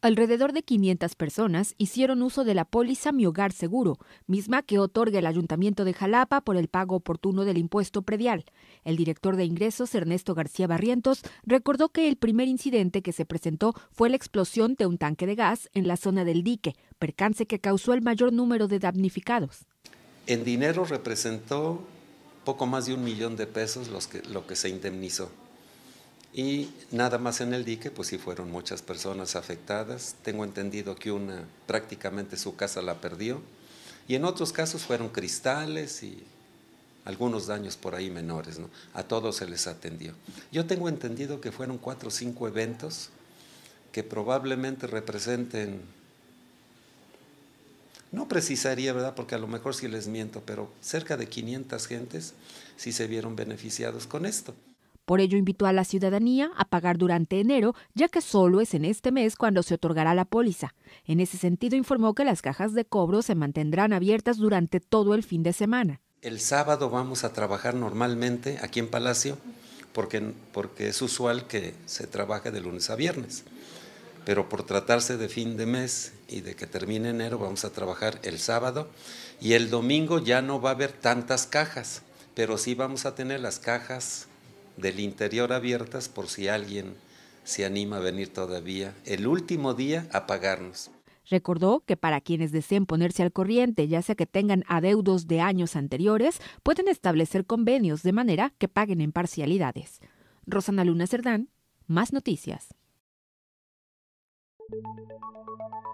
Alrededor de 500 personas hicieron uso de la póliza Mi Hogar Seguro, misma que otorga el Ayuntamiento de Jalapa por el pago oportuno del impuesto predial. El director de ingresos, Ernesto García Barrientos, recordó que el primer incidente que se presentó fue la explosión de un tanque de gas en la zona del dique, percance que causó el mayor número de damnificados. En dinero representó poco más de un millón de pesos los que, lo que se indemnizó. Y nada más en el dique, pues sí fueron muchas personas afectadas. Tengo entendido que una prácticamente su casa la perdió. Y en otros casos fueron cristales y algunos daños por ahí menores. ¿no? A todos se les atendió. Yo tengo entendido que fueron cuatro o cinco eventos que probablemente representen no precisaría, ¿verdad? Porque a lo mejor sí les miento, pero cerca de 500 gentes sí se vieron beneficiados con esto. Por ello invitó a la ciudadanía a pagar durante enero, ya que solo es en este mes cuando se otorgará la póliza. En ese sentido informó que las cajas de cobro se mantendrán abiertas durante todo el fin de semana. El sábado vamos a trabajar normalmente aquí en Palacio, porque, porque es usual que se trabaje de lunes a viernes pero por tratarse de fin de mes y de que termine enero vamos a trabajar el sábado y el domingo ya no va a haber tantas cajas, pero sí vamos a tener las cajas del interior abiertas por si alguien se anima a venir todavía el último día a pagarnos. Recordó que para quienes deseen ponerse al corriente, ya sea que tengan adeudos de años anteriores, pueden establecer convenios de manera que paguen en parcialidades. Rosana Luna Cerdán, más noticias. Thank you.